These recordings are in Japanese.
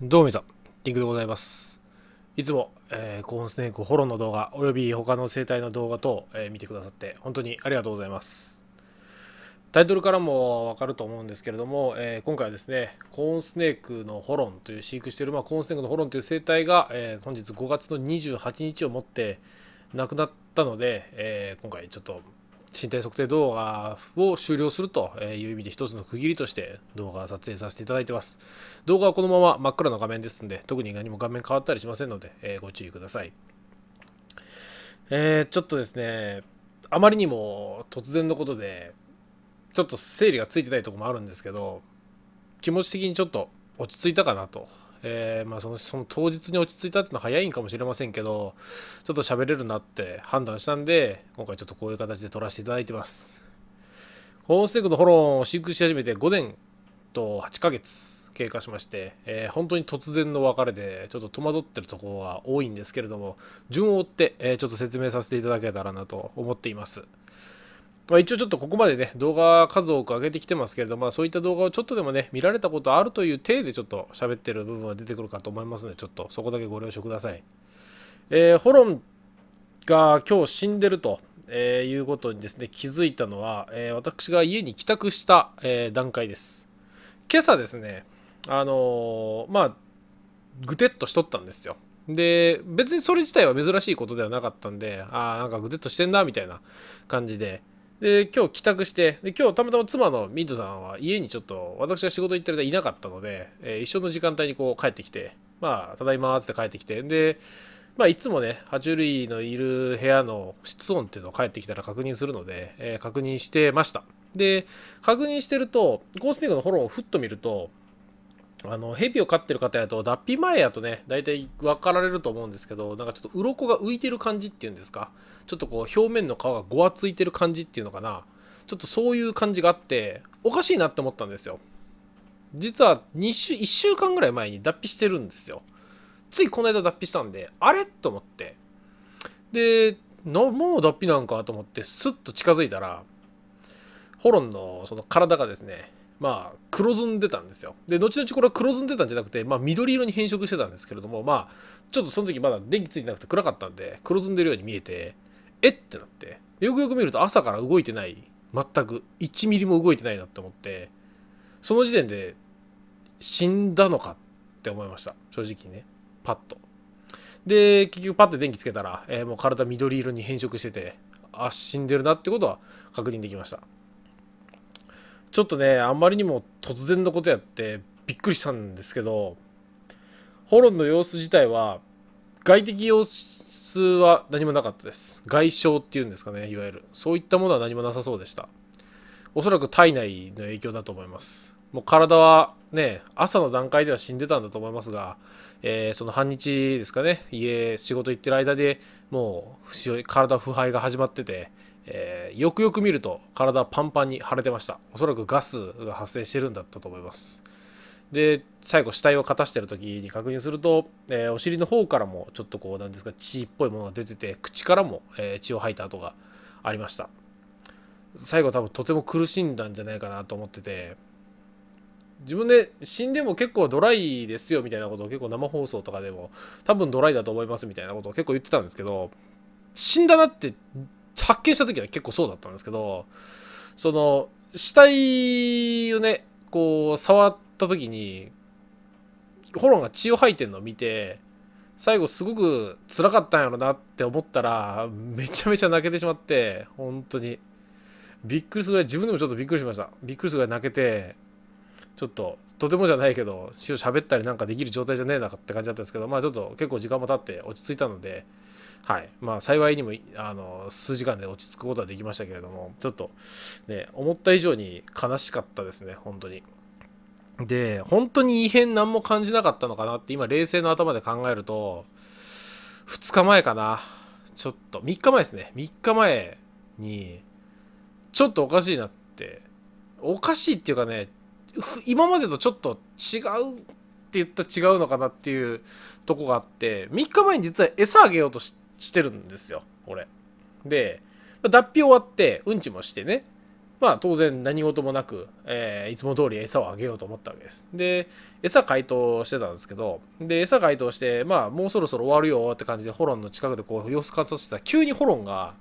どうもさん、リンクでございます。いつも、えー、コーンスネークホロの動画、および他の生態の動画等、えー、見てくださって、本当にありがとうございます。タイトルからもわかると思うんですけれども、えー、今回はですね、コーンスネークのホロンという飼育している、まあ、コーンスネークのホロンという生態が、え本日5月の28日をもって亡くなったので、え今回ちょっと身体測定動画を終了するという意味で一つの区切りとして動画を撮影させていただいてます。動画はこのまま真っ暗な画面ですので、特に何も画面変わったりしませんので、えー、ご注意ください。えー、ちょっとですね、あまりにも突然のことで、ちょっと整理がついてないとこもあるんですけど、気持ち的にちょっと落ち着いたかなとえー、まあ、そのその当日に落ち着いたっていうのは早いんかもしれませんけどちょっと喋れるなって判断したんで今回ちょっとこういう形で撮らせていただいてますホームステークのホロンを飼育し始めて5年と8ヶ月経過しまして、えー、本当に突然の別れでちょっと戸惑ってるところは多いんですけれども順を追って、えー、ちょっと説明させていただけたらなと思っていますまあ、一応ちょっとここまでね、動画数多く上げてきてますけれど、まあ、そういった動画をちょっとでもね、見られたことあるという体でちょっと喋ってる部分は出てくるかと思いますので、ちょっとそこだけご了承ください。えー、ホロンが今日死んでると、えー、いうことにですね、気づいたのは、えー、私が家に帰宅した、え段階です。今朝ですね、あのまあ、ぐてっとしとったんですよ。で別にそれ自体は珍しいことではなかったんでああなんかぐてっとしてんなみたいな感じでで、今日帰宅して、で、今日たまたま妻のミントさんは家にちょっと、私が仕事行ってる間いなかったので、えー、一緒の時間帯にこう帰ってきて、まあ、ただいまーって帰ってきて、で、まあ、いつもね、爬虫類のいる部屋の室温っていうのを帰ってきたら確認するので、えー、確認してました。で、確認してると、ゴースティングのフォローをふっと見ると、あの、蛇を飼ってる方やと、脱皮前やとね、大体分かられると思うんですけど、なんかちょっと鱗が浮いてる感じっていうんですか、ちょっとこう、表面の皮がごわついてる感じっていうのかな、ちょっとそういう感じがあって、おかしいなって思ったんですよ。実は2週、1週間ぐらい前に脱皮してるんですよ。ついこの間脱皮したんで、あれと思って。で、もう脱皮なんかと思って、スッと近づいたら、ホロンのその体がですね、まあ、黒ずんでたんですよ。で、後々これは黒ずんでたんじゃなくて、まあ、緑色に変色してたんですけれども、まあ、ちょっとその時まだ電気ついてなくて暗かったんで、黒ずんでるように見えて、えってなって、よくよく見ると朝から動いてない、全く、1ミリも動いてないなって思って、その時点で、死んだのかって思いました。正直ね。パッと。で、結局パッて電気つけたら、えー、もう体緑色に変色してて、あ、死んでるなってことは確認できました。ちょっとね、あんまりにも突然のことやってびっくりしたんですけど、ホロンの様子自体は、外的様子は何もなかったです。外傷っていうんですかね、いわゆる。そういったものは何もなさそうでした。おそらく体内の影響だと思います。もう体はね、朝の段階では死んでたんだと思いますが、えー、その半日ですかね、家、仕事行ってる間でもう、体腐敗が始まってて、えー、よくよく見ると体パンパンに腫れてましたおそらくガスが発生してるんだったと思いますで最後死体をかたしてる時に確認すると、えー、お尻の方からもちょっとこうなんですか血っぽいものが出てて口からも、えー、血を吐いた跡がありました最後多分とても苦しんだんじゃないかなと思ってて自分で死んでも結構ドライですよみたいなことを結構生放送とかでも多分ドライだと思いますみたいなことを結構言ってたんですけど死んだなって発見した時は結構そうだったんですけど、その、死体をね、こう、触った時に、ホロンが血を吐いてるのを見て、最後すごく辛かったんやろなって思ったら、めちゃめちゃ泣けてしまって、本当に。びっくりするぐらい、自分でもちょっとびっくりしました。びっくりするぐらい泣けて、ちょっと、とてもじゃないけど、し喋ったりなんかできる状態じゃねえなかって感じだったんですけど、まあちょっと結構時間も経って落ち着いたので、はいまあ、幸いにもあの数時間で落ち着くことはできましたけれども、ちょっと、ね、思った以上に悲しかったですね、本当に。で、本当に異変何も感じなかったのかなって、今、冷静な頭で考えると、2日前かな、ちょっと、3日前ですね、3日前に、ちょっとおかしいなって、おかしいっていうかね、今までとちょっと違うって言ったら違うのかなっていうとこがあって、3日前に実は餌あげようとして、してるんですよ俺で脱皮終わってうんちもしてねまあ当然何事もなく、えー、いつも通り餌をあげようと思ったわけです。で、餌解凍してたんですけど、で、餌解凍して、まあもうそろそろ終わるよって感じでホロンの近くでこう様子観察してたら、急にホロンが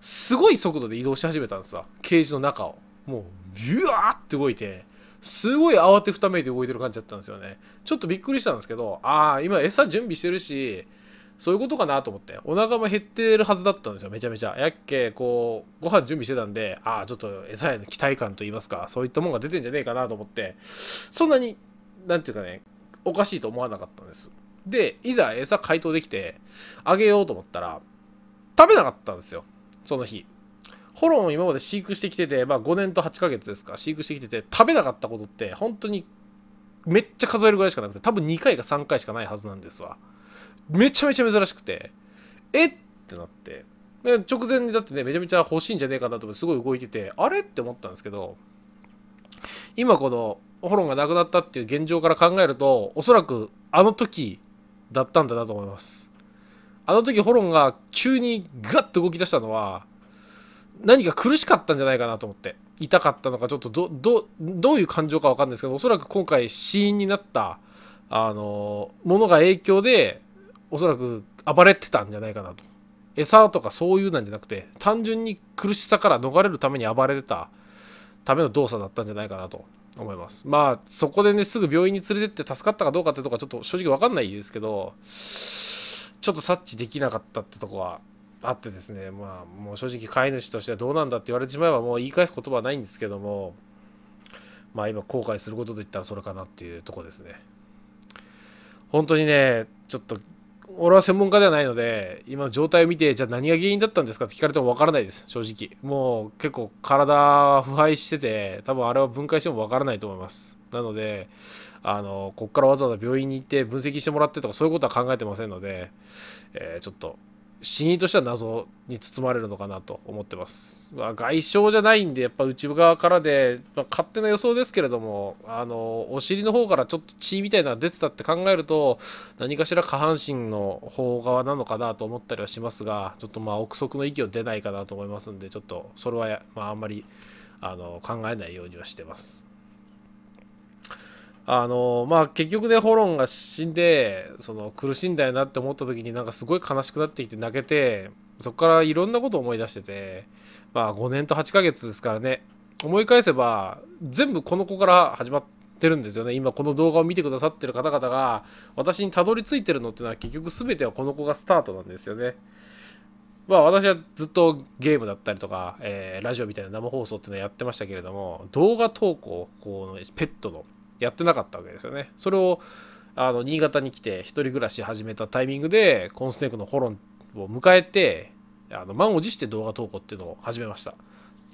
すごい速度で移動し始めたんですわ。ケージの中を。もう、ビュワーって動いて、すごい慌てふためいて動いてる感じだったんですよね。ちょっとびっくりしたんですけど、ああ、今餌準備してるし、そういうことかなと思ってお腹も減ってるはずだったんですよめちゃめちゃやっけこうご飯準備してたんでああちょっと餌への期待感といいますかそういったもんが出てんじゃねえかなと思ってそんなに何て言うかねおかしいと思わなかったんですでいざ餌解凍できてあげようと思ったら食べなかったんですよその日ホロン今まで飼育してきてて、まあ、5年と8ヶ月ですか飼育してきてて食べなかったことって本当にめっちゃ数えるぐらいしかなくて多分2回か3回しかないはずなんですわめちゃめちゃ珍しくて、えってなって、で直前にだってね、めちゃめちゃ欲しいんじゃねえかなと思ってすごい動いてて、あれって思ったんですけど、今このホロンがなくなったっていう現状から考えると、おそらくあの時だったんだなと思います。あの時ホロンが急にガッと動き出したのは、何か苦しかったんじゃないかなと思って。痛かったのか、ちょっとど、ど、どういう感情かわかんないですけど、おそらく今回死因になった、あの、ものが影響で、おそらく暴れてたんじゃないかなと餌とかそういうなんじゃなくて単純に苦しさから逃れるために暴れてたための動作だったんじゃないかなと思いますまあそこでねすぐ病院に連れてって助かったかどうかってとこはちょっと正直分かんないですけどちょっと察知できなかったってとこはあってですねまあもう正直飼い主としてはどうなんだって言われてしまえばもう言い返す言葉はないんですけどもまあ今後悔することといったらそれかなっていうとこですね本当にねちょっと俺は専門家ではないので今の状態を見てじゃあ何が原因だったんですかって聞かれても分からないです正直もう結構体腐敗してて多分あれは分解しても分からないと思いますなのであのこっからわざわざ病院に行って分析してもらってとかそういうことは考えてませんので、えー、ちょっと死因としては謎に包まれるのかなと思ってます。まあ、外傷じゃないんで、やっぱ内側からで、まあ、勝手な予想ですけれども、あの、お尻の方からちょっと血みたいなのが出てたって考えると、何かしら下半身の方側なのかなと思ったりはしますが、ちょっとまあ、憶測の域を出ないかなと思いますんで、ちょっとそれは、まあ、あんまり、あの、考えないようにはしてます。あのまあ結局ねホロンが死んでその苦しんだよなって思った時になんかすごい悲しくなってきて泣けてそこからいろんなことを思い出しててまあ5年と8ヶ月ですからね思い返せば全部この子から始まってるんですよね今この動画を見てくださってる方々が私にたどり着いてるのってのは結局全てはこの子がスタートなんですよね。まあ私はずっとゲームだったりとか、えー、ラジオみたいな生放送っていうのはやってましたけれども動画投稿こうペットのやってなかったわけですよね。それをあの新潟に来て1人暮らし始めたタイミングでコーンスネークのホロンを迎えてあの満を持して動画投稿っていうのを始めました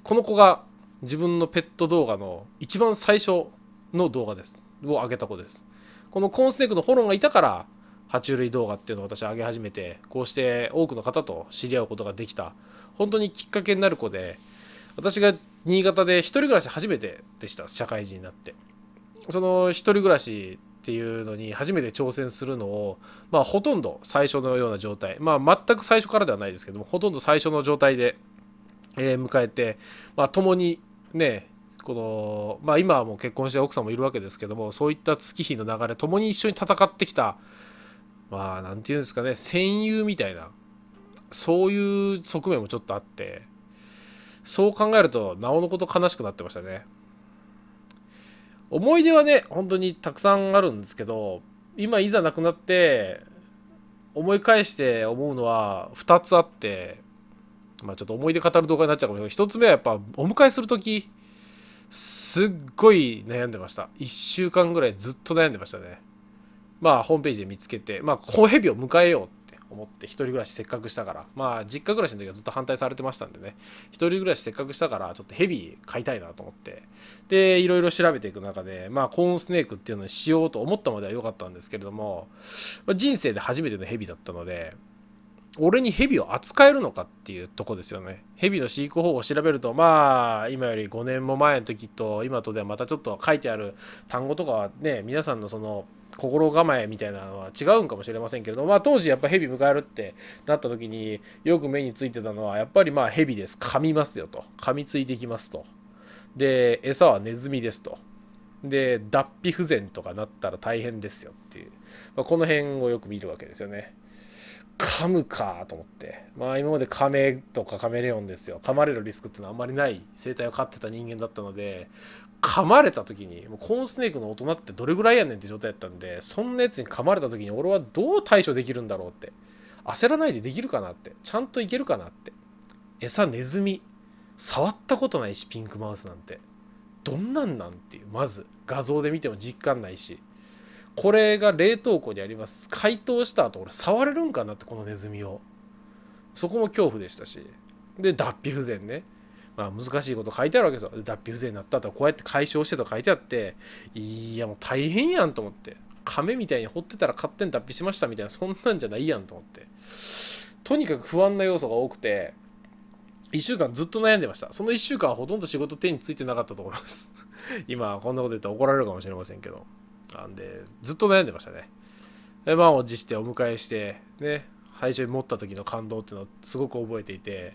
この子が自分のペット動画の一番最初の動画ですを上げた子ですこのコーンスネークのホロンがいたから爬虫類動画っていうのを私上げ始めてこうして多くの方と知り合うことができた本当にきっかけになる子で私が新潟で1人暮らし初めてでした社会人になってその一人暮らしっていうのに初めて挑戦するのを、まあ、ほとんど最初のような状態、まあ、全く最初からではないですけどもほとんど最初の状態で、えー、迎えて、まあ、共にねこの、まあ、今はもう結婚して奥さんもいるわけですけどもそういった月日の流れ共に一緒に戦ってきたまあ何て言うんですかね戦友みたいなそういう側面もちょっとあってそう考えるとなおのこと悲しくなってましたね。思い出はね本当にたくさんあるんですけど今いざなくなって思い返して思うのは2つあってまあちょっと思い出語る動画になっちゃうかもしれない1つ目はやっぱお迎えする時すっごい悩んでました1週間ぐらいずっと悩んでましたねまあホームページで見つけてまあ小蛇を迎えよう思って一人暮らしせっかくしたからまあ実家暮らしの時はずっと反対されてましたんでね一人暮らしせっかくしたからちょっとヘビ飼いたいなと思ってでいろいろ調べていく中でまあコーンスネークっていうのにしようと思ったまでは良かったんですけれども、ま人生で初めてのヘビだったので俺にヘビを扱えるのかっていうとこですよね。ヘビの飼育方法を調べると、まあ、今より5年も前の時と今とではまたちょっと書いてある単語とかはね、皆さんのその心構えみたいなのは違うんかもしれませんけれども、まあ、当時やっぱヘビ迎えるってなった時によく目についてたのはやっぱりまあヘビです噛みますよと噛みついてきますとで餌はネズミですとで脱皮不全とかなったら大変ですよっていう、まあ、この辺をよく見るわけですよね。噛むかと思ってまあ今までカメとかカメレオンですよ噛まれるリスクっていうのはあんまりない生態を飼ってた人間だったので噛まれた時にもうコーンスネークの大人ってどれぐらいやねんって状態やったんでそんなやつに噛まれた時に俺はどう対処できるんだろうって焦らないでできるかなってちゃんといけるかなって餌ネズミ触ったことないしピンクマウスなんてどんなんなんっていうまず画像で見ても実感ないしこれが冷凍庫にあります解凍した後俺触れるんかなってこのネズミをそこも恐怖でしたしで脱皮不全ねまあ、難しいこと書いてあるわけですよ。脱皮不全になったとこうやって解消してと書いてあって、いやもう大変やんと思って。亀みたいに掘ってたら勝手に脱皮しましたみたいな、そんなんじゃないやんと思って。とにかく不安な要素が多くて、1週間ずっと悩んでました。その1週間はほとんど仕事手についてなかったと思います。今、こんなこと言ったら怒られるかもしれませんけど。なんで、ずっと悩んでましたね。で、満を持してお迎えして、ね、配初に持った時の感動っていうのをすごく覚えていて、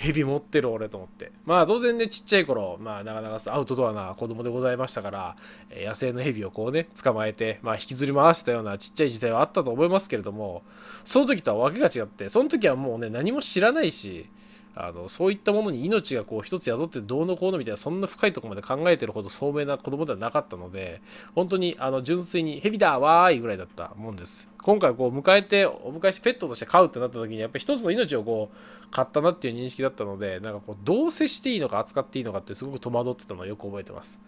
蛇持ってる俺と思って。まあ当然ね、ちっちゃい頃、まあなかなかアウトドアな子供でございましたから、え野生の蛇をこうね、捕まえて、まあ引きずり回してたようなちっちゃい時代はあったと思いますけれども、その時とは訳が違って、その時はもうね、何も知らないし、あのそういったものに命がこう一つ宿ってどうのこうのみたいなそんな深いとこまで考えてるほど聡明な子供ではなかったので本当にあの純粋に「ヘビだわーい!」ぐらいだったもんです今回こう迎えてお迎えしてペットとして飼うってなった時にやっぱり一つの命をこう買ったなっていう認識だったのでなんかこうどう接していいのか扱っていいのかってすごく戸惑ってたのをよく覚えてます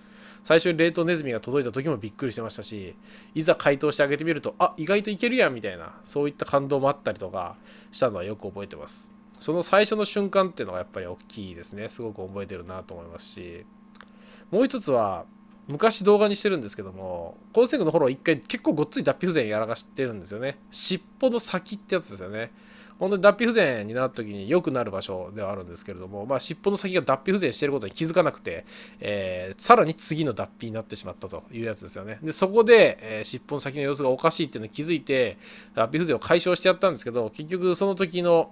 最初に冷凍ネズミが届いた時もびっくりしてましたしいざ解凍してあげてみるとあ意外といけるやんみたいなそういった感動もあったりとかしたのはよく覚えてますその最初の瞬間っていうのがやっぱり大きいですねすごく覚えてるなと思いますしもう一つは昔動画にしてるんですけどもコースングのフォロー一回結構ごっつい脱皮不全やらかしてるんですよね尻尾の先ってやつですよね本当に脱皮不全になった時に良くなる場所ではあるんですけれども、まあ、尻尾の先が脱皮不全してることに気づかなくて、えー、さらに次の脱皮になってしまったというやつですよね。で、そこで、えー、尻尾の先の様子がおかしいっていうのに気づいて、脱皮不全を解消してやったんですけど、結局その時の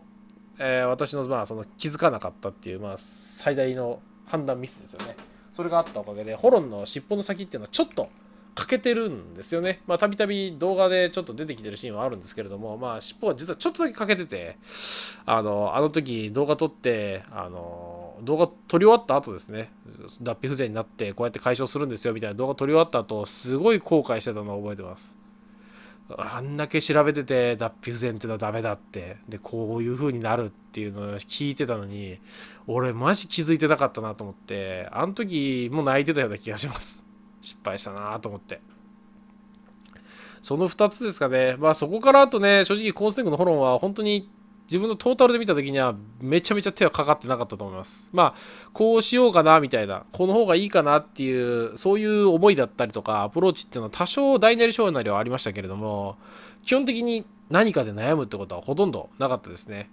えー、私の,、まあその気づかなかったっていう、まあ、最大の判断ミスですよね。それがあったおかげで、ホロンの尻尾の先っていうのはちょっと欠けてるんですよね。まあ、たびたび動画でちょっと出てきてるシーンはあるんですけれども、まあ、尻尾は実はちょっとだけ欠けてて、あの、あの時動画撮って、あの、動画撮り終わった後ですね、脱皮不全になって、こうやって解消するんですよみたいな動画撮り終わった後、すごい後悔してたのを覚えてます。あんだけ調べてて脱皮不全ってのはダメだってでこういう風になるっていうのを聞いてたのに俺マジ気づいてなかったなと思ってあの時も泣いてたような気がします失敗したなと思ってその2つですかねまあそこからあとね正直コーステングのホロンは本当に自分のトータルで見た時にはめちゃめちゃ手はかかってなかったと思います。まあ、こうしようかなみたいな、この方がいいかなっていう、そういう思いだったりとか、アプローチっていうのは多少大なり小なりはありましたけれども、基本的に何かで悩むってことはほとんどなかったですね。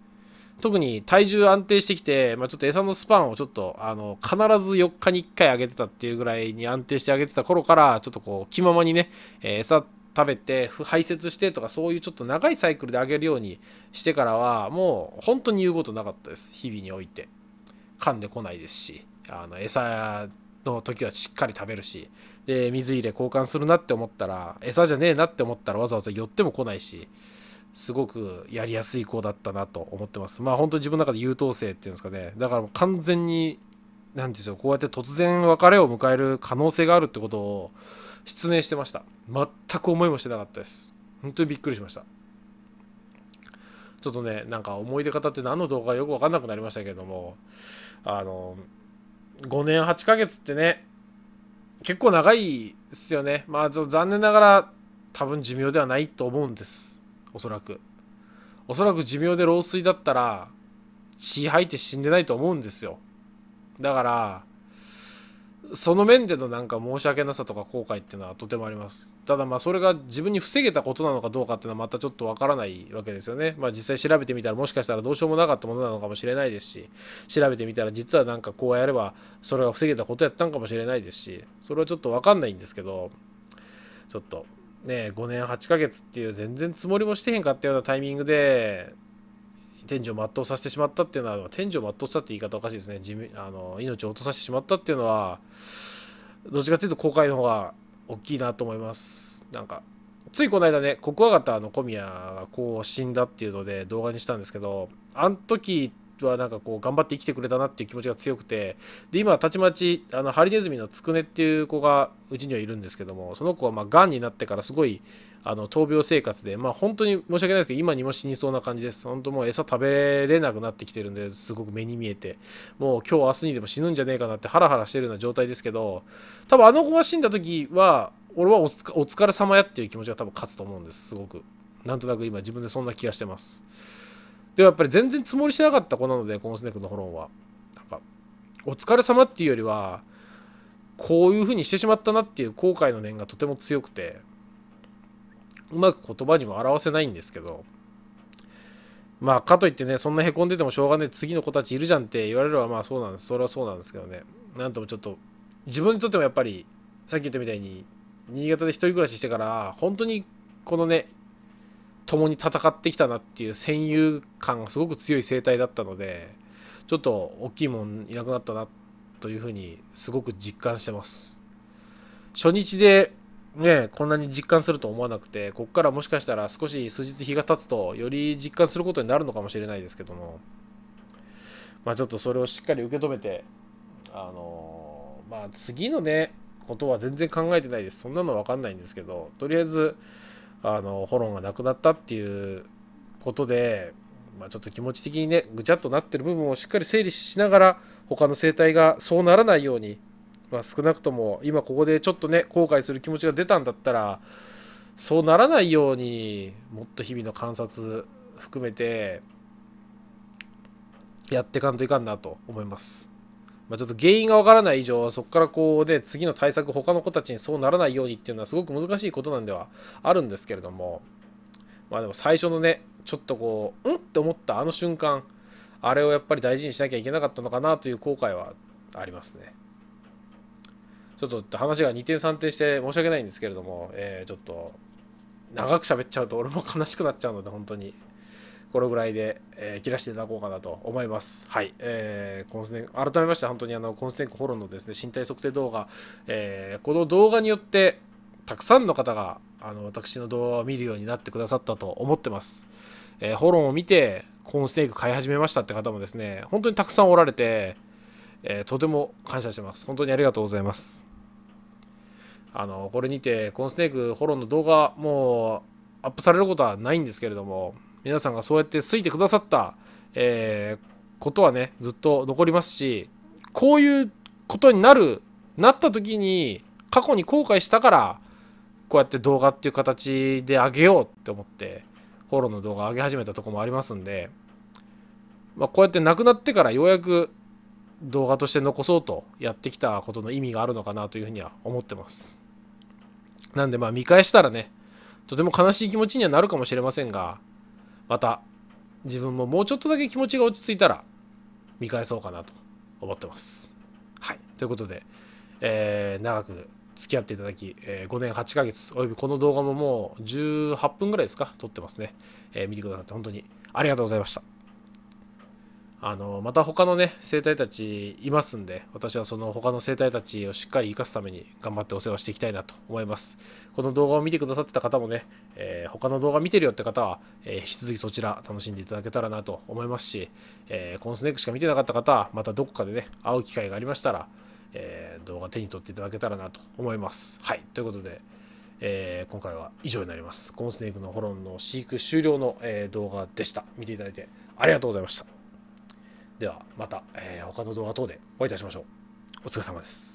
特に体重安定してきて、まあ、ちょっと餌のスパンをちょっとあの必ず4日に1回上げてたっていうぐらいに安定してあげてた頃からちょっとこう気ままにね、え餌食べて排泄してとかそういうちょっと長いサイクルであげるようにしてからはもう本当に言うことなかったです日々において噛んでこないですしあの餌の時はしっかり食べるしで水入れ交換するなって思ったら餌じゃねえなって思ったらわざわざ寄っても来ないしすごくやりやすい子だったなと思ってますまあ本当に自分の中で優等生っていうんですかねだからもう完全に何てうんでしょうこうやって突然別れを迎える可能性があるってことを失念してました全く思いもしてなかったです本当にびっくりしましたちょっとねなんか思い出方って何の動画かよく分かんなくなりましたけれどもあの5年8ヶ月ってね結構長いですよねまあちょっと残念ながら多分寿命ではないと思うんですおそらくおそらく寿命で老衰だったら血吐いて死んでないと思うんですよだからその面でのなんか申し訳なさとか後悔っていうのはとてもあります。ただまあそれが自分に防げたことなのかどうかっていうのはまたちょっとわからないわけですよね。まあ実際調べてみたらもしかしたらどうしようもなかったものなのかもしれないですし、調べてみたら実はなんかこうやればそれが防げたことやったんかもしれないですし、それはちょっとわかんないんですけど、ちょっとね、5年8ヶ月っていう全然積もりもしてへんかったようなタイミングで、天井を全うさせてしまったっていうのは天井を全うしたって言い方おかしいですねあの命を落とさせてしまったっていうのはどっちかというと後悔の方が大きいなと思いますなんかついこの間ねココア型の小宮がこう死んだっていうので動画にしたんですけどあの時はなんかこう頑張って生きてくれたなっていう気持ちが強くてで今たちまちあのハリネズミのつくねっていう子がうちにはいるんですけどもその子はまあがんになってからすごいあの闘病生活で、まあ、本当に申し訳ないですけど、今にも死にそうな感じです。本当もう餌食べれなくなってきてるんで、すごく目に見えて、もう今日明日にでも死ぬんじゃねえかなってハラハラしてるような状態ですけど、多分あの子が死んだ時は、俺はお疲れ様やっていう気持ちが多分勝つと思うんです、すごく。なんとなく今自分でそんな気がしてます。でもやっぱり全然積もりしてなかった子なので、このスネークのホロンは。なんか、お疲れ様っていうよりは、こういう風にしてしまったなっていう後悔の念がとても強くて、うまく言葉にも表せないんですけど、まあ、かといってね、そんなへこんでてもしょうがねえ、次の子たちいるじゃんって言われれば、まあそうなんです。それはそうなんですけどね。なんともちょっと、自分にとってもやっぱり、さっき言ったみたいに、新潟で一人暮らししてから、本当にこのね、共に戦ってきたなっていう戦友感がすごく強い生態だったので、ちょっと大きいもんいなくなったなというふうに、すごく実感してます。初日でね、こんなに実感すると思わなくて、ここからもしかしたら少し数日日が経つと、より実感することになるのかもしれないですけども、まあ、ちょっとそれをしっかり受け止めて、あのー、まあ、次のね、ことは全然考えてないです。そんなの分かんないんですけど、とりあえず、あの、ホロンがなくなったっていうことで、まあ、ちょっと気持ち的にね、ぐちゃっとなってる部分をしっかり整理しながら、他の生態がそうならないように、まあ、少なくとも今ここでちょっとね後悔する気持ちが出たんだったらそうならないようにもっと日々の観察含めてやってかんといかんなと思います。まあ、ちょっと原因がわからない以上、そこからこうね、次の対策、他の子たちにそうならないようにっていうのはすごく難しいことなんではあるんですけれども、まあでも最初のね、ちょっとこう、うんって思ったあの瞬間、あれをやっぱり大事にしなきゃいけなかったのかなという後悔はありますね。ちょっと話が二転三転して申し訳ないんですけれども、えー、ちょっと長く喋っちゃうと俺も悲しくなっちゃうので本当にこのぐらいで、えー、切らしていただこうかなと思います。はい、えー、コンステン改めまして本当にあのコンステンコホロのですね身体測定動画、えー、この動画によってたくさんの方があの私の動画を見るようになってくださったと思ってます。えー、ホロンを見てコーンステーク買い始めましたって方もですね本当にたくさんおられて、えー、とても感謝してます本当にありがとうございますあのこれにてコンスネークホロンの動画もうアップされることはないんですけれども皆さんがそうやって好いてくださった、えー、ことはねずっと残りますしこういうことになるなった時に過去に後悔したからこうやって動画っていう形で上げようって思ってホロンの動画上げ始めたとこもありますんで、まあ、こうやって亡くなってからようやく動画として残そうとやってきたことの意味があるのかなというふうには思ってます。なんでまあ見返したらね、とても悲しい気持ちにはなるかもしれませんが、また自分ももうちょっとだけ気持ちが落ち着いたら見返そうかなと思ってます。はい。ということで、えー、長く付き合っていただき、えー、5年8ヶ月、およびこの動画ももう18分ぐらいですか、撮ってますね。えー、見てくださって本当にありがとうございました。あのまた他のね生態たちいますんで私はその他の生態たちをしっかり生かすために頑張ってお世話していきたいなと思いますこの動画を見てくださってた方もね、えー、他の動画見てるよって方は、えー、引き続きそちら楽しんでいただけたらなと思いますし、えー、コンスネークしか見てなかった方はまたどこかでね会う機会がありましたら、え動画手に取っていただけたらなと思いますはいということでえー、今回は以上になります。コーンスネークのホロンの飼育終了の、えー、動画でした。見ていただいてありがとうございました。ではまた、えー、他の動画等でお会いいたしましょうお疲れ様です